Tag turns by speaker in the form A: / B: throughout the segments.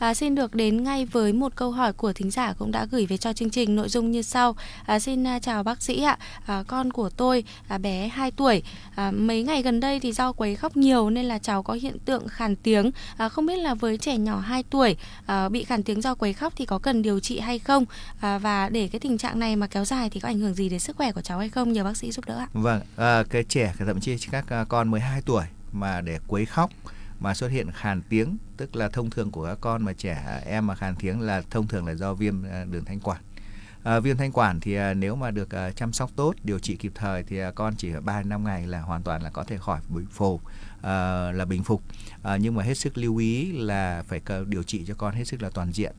A: À, xin được đến ngay với một câu hỏi của thính giả cũng đã gửi về cho chương trình nội dung như sau. À, xin à, chào bác sĩ ạ, à, con của tôi à, bé 2 tuổi, à, mấy ngày gần đây thì do quấy khóc nhiều nên là cháu có hiện tượng khàn tiếng. À, không biết là với trẻ nhỏ 2 tuổi à, bị khàn tiếng do quấy khóc thì có cần điều trị hay không? À, và để cái tình trạng này mà kéo dài thì có ảnh hưởng gì đến sức khỏe của cháu hay không? Nhờ bác sĩ giúp đỡ
B: ạ. Vâng, à, cái trẻ thậm chí các à, con 12 tuổi mà để quấy khóc mà xuất hiện khàn tiếng tức là thông thường của các con mà trẻ em mà khàn tiếng là thông thường là do viêm à, đường thanh quản à, viêm thanh quản thì à, nếu mà được à, chăm sóc tốt điều trị kịp thời thì con chỉ ba năm ngày là hoàn toàn là có thể khỏi bình phù à, là bình phục à, nhưng mà hết sức lưu ý là phải điều trị cho con hết sức là toàn diện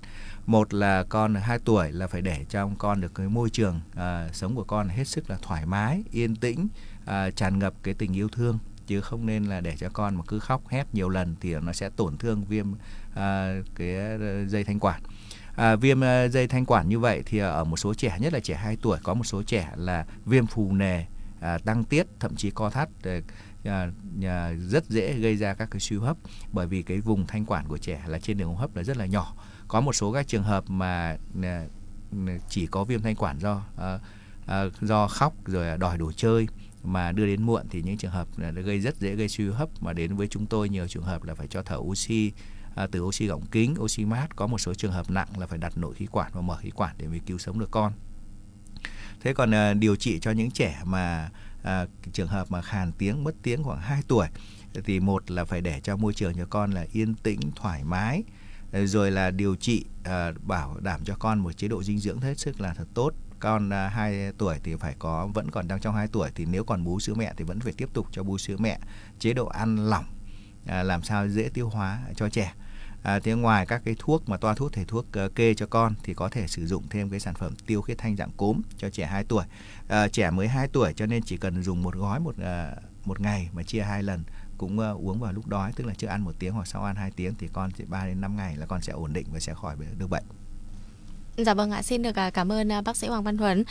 B: một là con 2 tuổi là phải để cho con được cái môi trường à, sống của con hết sức là thoải mái yên tĩnh à, tràn ngập cái tình yêu thương chứ không nên là để cho con mà cứ khóc hét nhiều lần thì nó sẽ tổn thương viêm à, cái ờ, dây thanh quản à, viêm ờ, dây thanh quản như vậy thì ở một số trẻ nhất là trẻ 2 tuổi có một số trẻ là viêm phù nề à, tăng tiết thậm chí co thắt ờ, à, à, rất dễ gây ra các cái suy hấp bởi vì cái vùng thanh quản của trẻ là trên đường hô hấp là rất là nhỏ có một số các trường hợp mà à, chỉ có viêm thanh quản do à, à, do khóc rồi đòi đồ chơi mà đưa đến muộn thì những trường hợp là gây rất dễ gây suy hấp mà đến với chúng tôi nhiều trường hợp là phải cho thở oxy à, từ oxy gọng kính, oxy mát có một số trường hợp nặng là phải đặt nội khí quản và mở khí quản để mới cứu sống được con. Thế còn à, điều trị cho những trẻ mà à, trường hợp mà khàn tiếng mất tiếng khoảng 2 tuổi thì một là phải để cho môi trường cho con là yên tĩnh thoải mái rồi là điều trị à, bảo đảm cho con một chế độ dinh dưỡng hết sức là thật tốt con à, 2 tuổi thì phải có vẫn còn đang trong 2 tuổi thì nếu còn bú sữa mẹ thì vẫn phải tiếp tục cho bú sữa mẹ chế độ ăn lỏng à, làm sao dễ tiêu hóa cho trẻ À, thế ngoài các cái thuốc mà toa thuốc thể thuốc uh, kê cho con thì có thể sử dụng thêm cái sản phẩm tiêu khiết thanh dạng cốm cho trẻ 2 tuổi. À, trẻ mới 2 tuổi cho nên chỉ cần dùng một gói một uh, một ngày mà chia hai lần cũng uh, uống vào lúc đói tức là trước ăn một tiếng hoặc sau ăn hai tiếng thì con sẽ 3 đến 5 ngày là con sẽ ổn định và sẽ khỏi được bệnh.
A: Dạ vâng ạ, xin được à, cảm ơn à, bác sĩ Hoàng Văn Huấn.